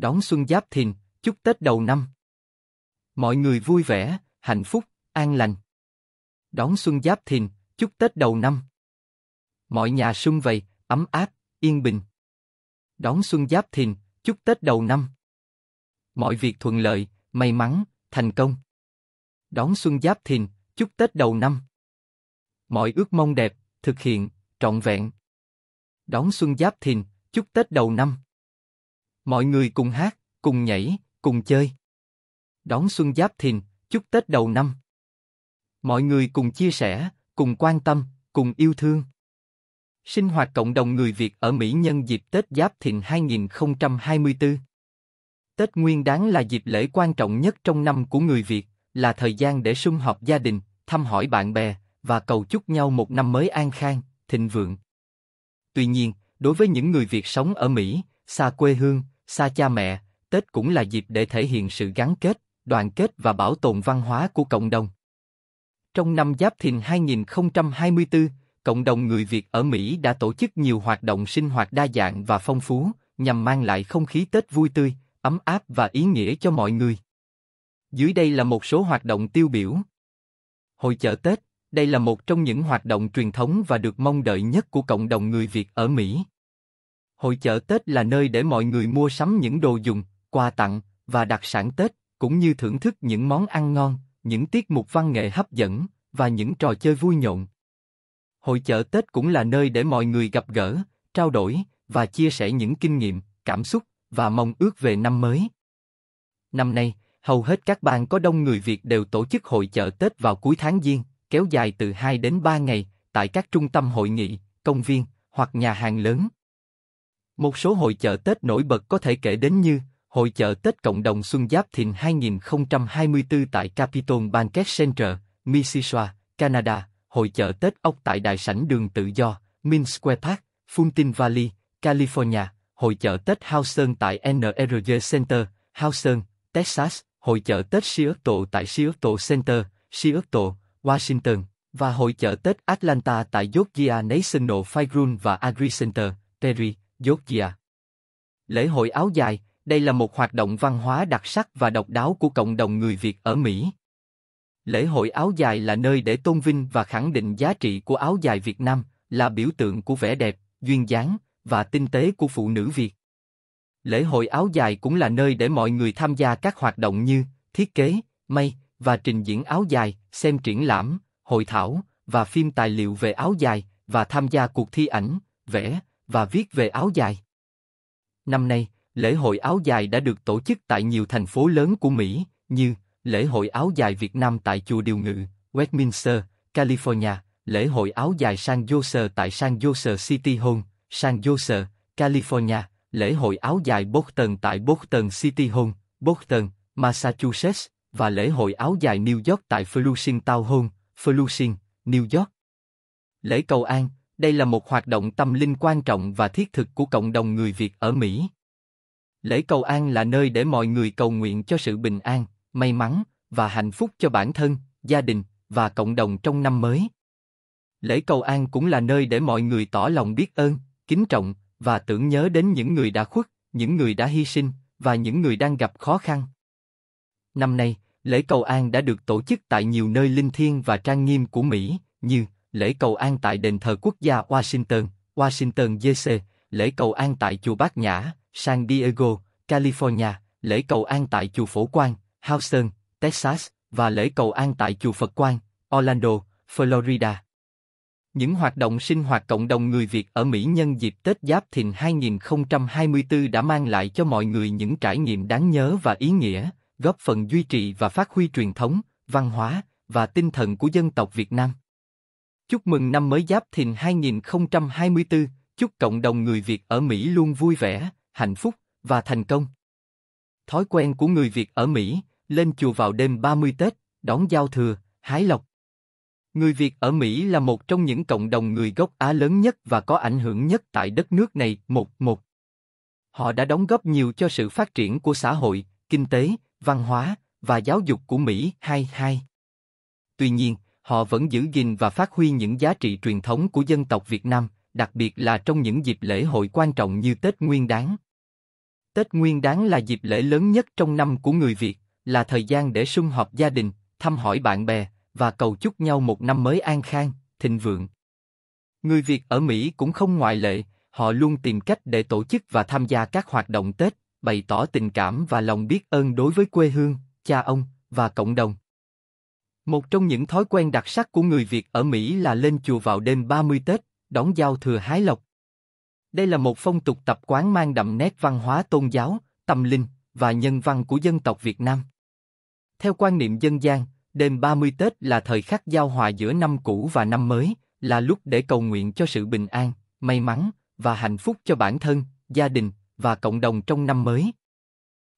đón xuân giáp thìn, chúc Tết đầu năm. Mọi người vui vẻ, hạnh phúc, an lành. Đón xuân giáp thìn, chúc Tết đầu năm. Mọi nhà xuân vầy, ấm áp, yên bình. Đón xuân giáp thìn, chúc Tết đầu năm. Mọi việc thuận lợi, may mắn, thành công. Đón xuân giáp thìn, chúc Tết đầu năm. Mọi ước mong đẹp, thực hiện, trọn vẹn. Đón xuân giáp thìn, chúc Tết đầu năm. Mọi người cùng hát, cùng nhảy, cùng chơi. Đón xuân giáp thìn, chúc Tết đầu năm. Mọi người cùng chia sẻ, cùng quan tâm, cùng yêu thương. Sinh hoạt cộng đồng người Việt ở Mỹ nhân dịp Tết Giáp Thìn 2024. Tết Nguyên Đán là dịp lễ quan trọng nhất trong năm của người Việt, là thời gian để sum họp gia đình, thăm hỏi bạn bè và cầu chúc nhau một năm mới an khang, thịnh vượng. Tuy nhiên, đối với những người Việt sống ở Mỹ, xa quê hương, xa cha mẹ, Tết cũng là dịp để thể hiện sự gắn kết, đoàn kết và bảo tồn văn hóa của cộng đồng. Trong năm Giáp Thìn 2024, cộng đồng người Việt ở Mỹ đã tổ chức nhiều hoạt động sinh hoạt đa dạng và phong phú, nhằm mang lại không khí Tết vui tươi, ấm áp và ý nghĩa cho mọi người. Dưới đây là một số hoạt động tiêu biểu. Hội chợ Tết, đây là một trong những hoạt động truyền thống và được mong đợi nhất của cộng đồng người Việt ở Mỹ. Hội chợ Tết là nơi để mọi người mua sắm những đồ dùng, quà tặng và đặc sản Tết, cũng như thưởng thức những món ăn ngon, những tiết mục văn nghệ hấp dẫn và những trò chơi vui nhộn. Hội chợ Tết cũng là nơi để mọi người gặp gỡ, trao đổi và chia sẻ những kinh nghiệm, cảm xúc và mong ước về năm mới. Năm nay, hầu hết các bang có đông người Việt đều tổ chức hội chợ Tết vào cuối tháng Giêng, kéo dài từ 2 đến 3 ngày tại các trung tâm hội nghị, công viên hoặc nhà hàng lớn. Một số hội chợ Tết nổi bật có thể kể đến như Hội chợ Tết Cộng đồng Xuân Giáp Thìn 2024 tại Capitol Banquet Center, Mississauga, Canada, Hội chợ Tết Ốc tại Đại sảnh Đường Tự Do, Min Square Park, Fountain Valley, California, Hội chợ Tết Houston tại NRG Center, Houston, Texas, Hội chợ Tết Seattle tại Seattle Center, Seattle, Washington, và Hội chợ Tết Atlanta tại Georgia National Fairground và Agri Center, Perry, Georgia. Lễ hội áo dài, đây là một hoạt động văn hóa đặc sắc và độc đáo của cộng đồng người Việt ở Mỹ. Lễ hội áo dài là nơi để tôn vinh và khẳng định giá trị của áo dài Việt Nam, là biểu tượng của vẻ đẹp, duyên dáng và tinh tế của phụ nữ Việt. Lễ hội áo dài cũng là nơi để mọi người tham gia các hoạt động như thiết kế, may và trình diễn áo dài, xem triển lãm, hội thảo và phim tài liệu về áo dài và tham gia cuộc thi ảnh, vẽ và viết về áo dài. Năm nay, lễ hội áo dài đã được tổ chức tại nhiều thành phố lớn của Mỹ, như lễ hội áo dài Việt Nam tại chùa Điều Ngự, Westminster, California, lễ hội áo dài San Jose tại San Jose City Hall, San Jose, California, lễ hội áo dài Boston tại Boston City Hall, Boston, Massachusetts, và lễ hội áo dài New York tại Flushing Town Hall, Flushing, New York. Lễ cầu an, đây là một hoạt động tâm linh quan trọng và thiết thực của cộng đồng người Việt ở Mỹ. Lễ cầu an là nơi để mọi người cầu nguyện cho sự bình an, may mắn và hạnh phúc cho bản thân, gia đình và cộng đồng trong năm mới. Lễ cầu an cũng là nơi để mọi người tỏ lòng biết ơn, kính trọng và tưởng nhớ đến những người đã khuất, những người đã hy sinh và những người đang gặp khó khăn. Năm nay, lễ cầu an đã được tổ chức tại nhiều nơi linh thiêng và trang nghiêm của Mỹ, như Lễ cầu an tại đền thờ quốc gia Washington, Washington DC, lễ cầu an tại chùa Bát Nhã, San Diego, California, lễ cầu an tại chùa Phổ Quang, Houston, Texas và lễ cầu an tại chùa Phật Quang, Orlando, Florida. Những hoạt động sinh hoạt cộng đồng người Việt ở Mỹ nhân dịp Tết Giáp Thìn 2024 đã mang lại cho mọi người những trải nghiệm đáng nhớ và ý nghĩa, góp phần duy trì và phát huy truyền thống, văn hóa và tinh thần của dân tộc Việt Nam. Chúc mừng năm mới Giáp Thìn 2024, chúc cộng đồng người Việt ở Mỹ luôn vui vẻ, hạnh phúc và thành công. Thói quen của người Việt ở Mỹ, lên chùa vào đêm 30 Tết, đón giao thừa, hái lộc. Người Việt ở Mỹ là một trong những cộng đồng người gốc Á lớn nhất và có ảnh hưởng nhất tại đất nước này, một một. Họ đã đóng góp nhiều cho sự phát triển của xã hội, kinh tế, văn hóa và giáo dục của Mỹ, hai hai. Tuy nhiên, họ vẫn giữ gìn và phát huy những giá trị truyền thống của dân tộc Việt Nam, đặc biệt là trong những dịp lễ hội quan trọng như Tết Nguyên Đán. Tết Nguyên Đán là dịp lễ lớn nhất trong năm của người Việt, là thời gian để sum họp gia đình, thăm hỏi bạn bè và cầu chúc nhau một năm mới an khang, thịnh vượng. Người Việt ở Mỹ cũng không ngoại lệ, họ luôn tìm cách để tổ chức và tham gia các hoạt động Tết, bày tỏ tình cảm và lòng biết ơn đối với quê hương, cha ông và cộng đồng. Một trong những thói quen đặc sắc của người Việt ở Mỹ là lên chùa vào đêm 30 Tết, đón giao thừa hái lộc. Đây là một phong tục tập quán mang đậm nét văn hóa tôn giáo, tâm linh và nhân văn của dân tộc Việt Nam. Theo quan niệm dân gian, đêm 30 Tết là thời khắc giao hòa giữa năm cũ và năm mới, là lúc để cầu nguyện cho sự bình an, may mắn và hạnh phúc cho bản thân, gia đình và cộng đồng trong năm mới.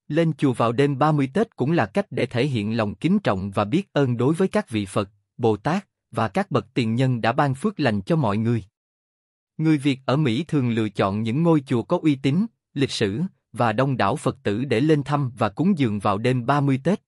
Lên chùa vào đêm 30 Tết cũng là cách để thể hiện lòng kính trọng và biết ơn đối với các vị Phật, Bồ Tát và các bậc tiền nhân đã ban phước lành cho mọi người. Người Việt ở Mỹ thường lựa chọn những ngôi chùa có uy tín, lịch sử và đông đảo Phật tử để lên thăm và cúng dường vào đêm 30 Tết.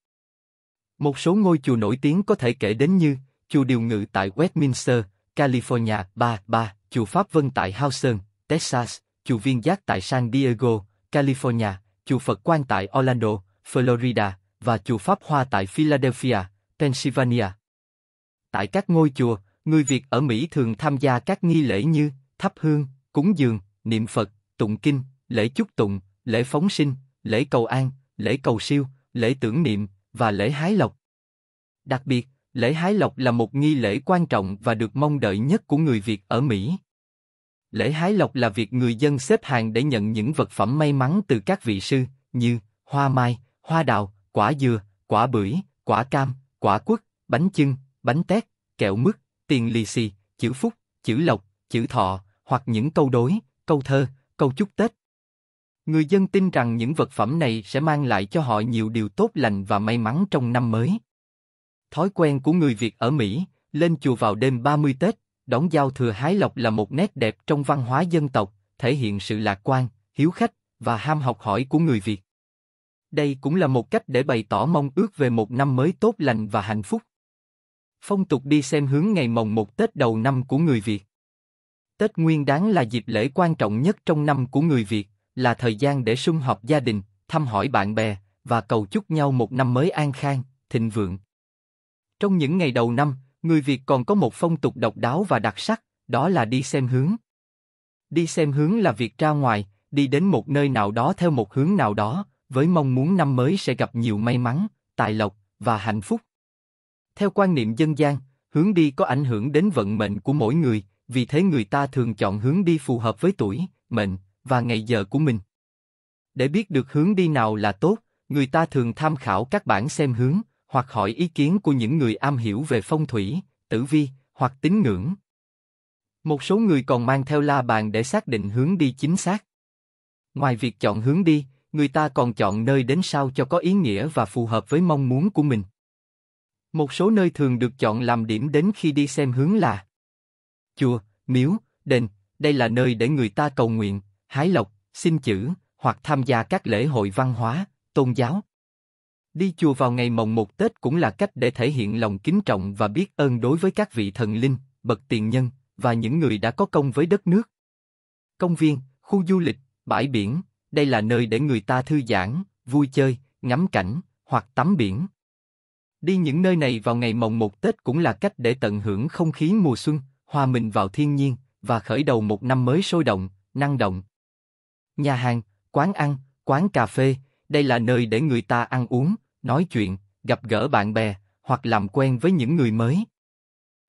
Một số ngôi chùa nổi tiếng có thể kể đến như chùa Điều Ngự tại Westminster, California, ba ba, chùa Pháp Vân tại Houston, Texas, chùa Viên Giác tại San Diego, California, chùa Phật Quang tại Orlando, Florida, và chùa Pháp Hoa tại Philadelphia, Pennsylvania. Tại các ngôi chùa, người Việt ở Mỹ thường tham gia các nghi lễ như thắp hương, cúng dường, niệm Phật, tụng kinh, lễ chúc tụng, lễ phóng sinh, lễ cầu an, lễ cầu siêu, lễ tưởng niệm và lễ hái lộc. Đặc biệt, lễ hái lộc là một nghi lễ quan trọng và được mong đợi nhất của người Việt ở Mỹ. Lễ hái lộc là việc người dân xếp hàng để nhận những vật phẩm may mắn từ các vị sư, như hoa mai, hoa đào, quả dừa, quả bưởi, quả cam, quả quất, bánh chưng, bánh tét, kẹo mứt, tiền lì xì, chữ phúc, chữ lộc, chữ thọ, hoặc những câu đối, câu thơ, câu chúc Tết. Người dân tin rằng những vật phẩm này sẽ mang lại cho họ nhiều điều tốt lành và may mắn trong năm mới. Thói quen của người Việt ở Mỹ, lên chùa vào đêm 30 Tết, đón giao thừa hái lộc là một nét đẹp trong văn hóa dân tộc, thể hiện sự lạc quan, hiếu khách và ham học hỏi của người Việt. Đây cũng là một cách để bày tỏ mong ước về một năm mới tốt lành và hạnh phúc. Phong tục đi xem hướng ngày mồng một Tết đầu năm của người Việt. Tết Nguyên Đán là dịp lễ quan trọng nhất trong năm của người Việt, là thời gian để sum họp gia đình, thăm hỏi bạn bè và cầu chúc nhau một năm mới an khang, thịnh vượng. Trong những ngày đầu năm, Người Việt còn có một phong tục độc đáo và đặc sắc, đó là đi xem hướng. Đi xem hướng là việc ra ngoài, đi đến một nơi nào đó theo một hướng nào đó, với mong muốn năm mới sẽ gặp nhiều may mắn, tài lộc và hạnh phúc. Theo quan niệm dân gian, hướng đi có ảnh hưởng đến vận mệnh của mỗi người, vì thế người ta thường chọn hướng đi phù hợp với tuổi, mệnh và ngày giờ của mình. Để biết được hướng đi nào là tốt, người ta thường tham khảo các bản xem hướng, hoặc hỏi ý kiến của những người am hiểu về phong thủy, tử vi hoặc tín ngưỡng. Một số người còn mang theo la bàn để xác định hướng đi chính xác. Ngoài việc chọn hướng đi, người ta còn chọn nơi đến sao cho có ý nghĩa và phù hợp với mong muốn của mình. Một số nơi thường được chọn làm điểm đến khi đi xem hướng là chùa, miếu, đền. Đây là nơi để người ta cầu nguyện, hái lộc, xin chữ hoặc tham gia các lễ hội văn hóa, tôn giáo. Đi chùa vào ngày mồng một Tết cũng là cách để thể hiện lòng kính trọng và biết ơn đối với các vị thần linh, bậc tiền nhân và những người đã có công với đất nước. Công viên, khu du lịch, bãi biển, đây là nơi để người ta thư giãn, vui chơi, ngắm cảnh hoặc tắm biển. Đi những nơi này vào ngày mồng một Tết cũng là cách để tận hưởng không khí mùa xuân, hòa mình vào thiên nhiên và khởi đầu một năm mới sôi động, năng động. Nhà hàng, quán ăn, quán cà phê, đây là nơi để người ta ăn uống, nói chuyện, gặp gỡ bạn bè, hoặc làm quen với những người mới.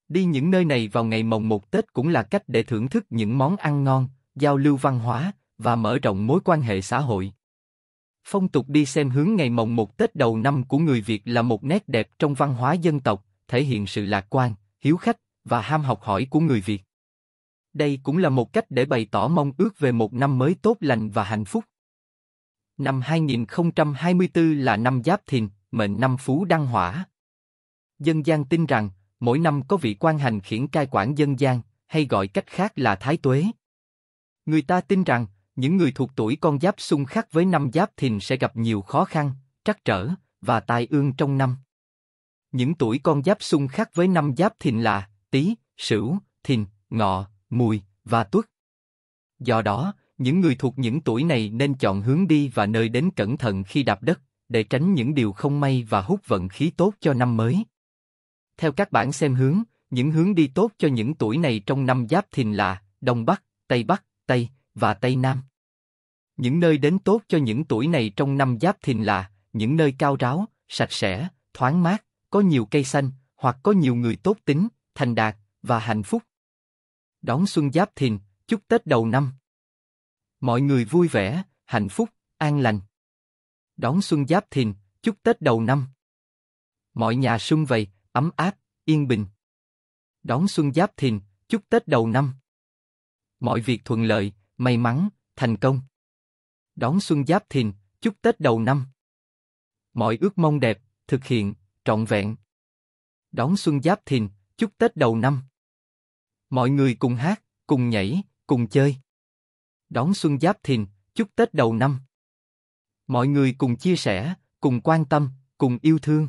Đi những nơi này vào ngày mồng một Tết cũng là cách để thưởng thức những món ăn ngon, giao lưu văn hóa và mở rộng mối quan hệ xã hội. Phong tục đi xem hướng ngày mồng một Tết đầu năm của người Việt là một nét đẹp trong văn hóa dân tộc, thể hiện sự lạc quan, hiếu khách và ham học hỏi của người Việt. Đây cũng là một cách để bày tỏ mong ước về một năm mới tốt lành và hạnh phúc. Năm 2024 là năm Giáp Thìn, mệnh năm Phú Đăng Hỏa. Dân gian tin rằng, mỗi năm có vị quan hành khiển cai quản dân gian, hay gọi cách khác là Thái Tuế. Người ta tin rằng, những người thuộc tuổi con giáp xung khắc với năm giáp thìn sẽ gặp nhiều khó khăn, trắc trở và tai ương trong năm. Những tuổi con giáp xung khắc với năm giáp thìn là Tý, Sửu, Thìn, Ngọ, Mùi và Tuất. Do đó, những người thuộc những tuổi này nên chọn hướng đi và nơi đến cẩn thận khi đạp đất, để tránh những điều không may và hút vận khí tốt cho năm mới. Theo các bản xem hướng, những hướng đi tốt cho những tuổi này trong năm giáp thìn là Đông Bắc, Tây Bắc, Tây và Tây Nam. Những nơi đến tốt cho những tuổi này trong năm giáp thìn là những nơi cao ráo, sạch sẽ, thoáng mát, có nhiều cây xanh, hoặc có nhiều người tốt tính, thành đạt và hạnh phúc. Đón xuân giáp thìn, chúc Tết đầu năm. Mọi người vui vẻ, hạnh phúc, an lành. Đón xuân giáp thìn, chúc Tết đầu năm. Mọi nhà xuân vầy, ấm áp, yên bình. Đón xuân giáp thìn, chúc Tết đầu năm. Mọi việc thuận lợi, may mắn, thành công. Đón xuân giáp thìn, chúc Tết đầu năm. Mọi ước mong đẹp, thực hiện, trọn vẹn. Đón xuân giáp thìn, chúc Tết đầu năm. Mọi người cùng hát, cùng nhảy, cùng chơi đón xuân giáp thìn, chúc Tết đầu năm. Mọi người cùng chia sẻ, cùng quan tâm, cùng yêu thương.